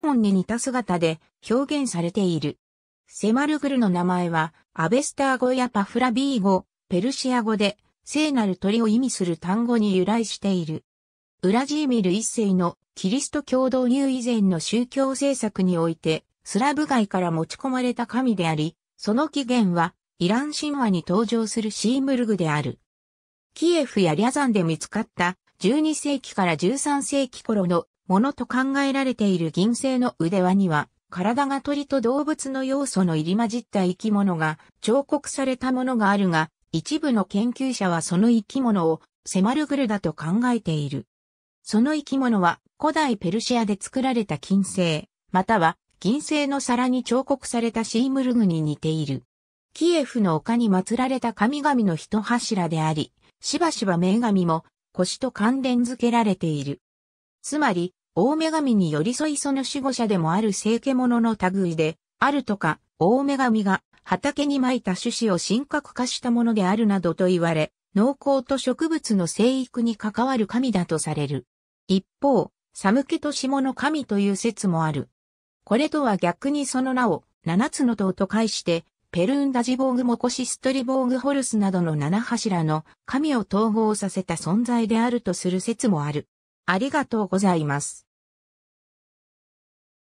本に似た姿で表現されている。セマルグルの名前は、アベスター語やパフラビー語、ペルシア語で、聖なる鳥を意味する単語に由来している。ウラジーミル一世のキリスト教導入以前の宗教政策において、スラブ街から持ち込まれた神であり、その起源は、イラン神話に登場するシームルグである。キエフやリャザンで見つかった12世紀から13世紀頃のものと考えられている銀製の腕輪には、体が鳥と動物の要素の入り混じった生き物が彫刻されたものがあるが、一部の研究者はその生き物をセマルグルだと考えている。その生き物は古代ペルシアで作られた金星、または銀星の皿に彫刻されたシームルグに似ている。キエフの丘に祀られた神々の一柱であり、しばしば名神も腰と関連付けられている。つまり、大女神に寄り添いその守護者でもある聖獣の類で、あるとか、大女神が畑に撒いた種子を神格化したものであるなどと言われ、農耕と植物の生育に関わる神だとされる。一方、寒気と下の神という説もある。これとは逆にその名を、七つの塔と解して、ペルンダジボーグモコシストリボーグホルスなどの七柱の神を統合させた存在であるとする説もある。ありがとうございます。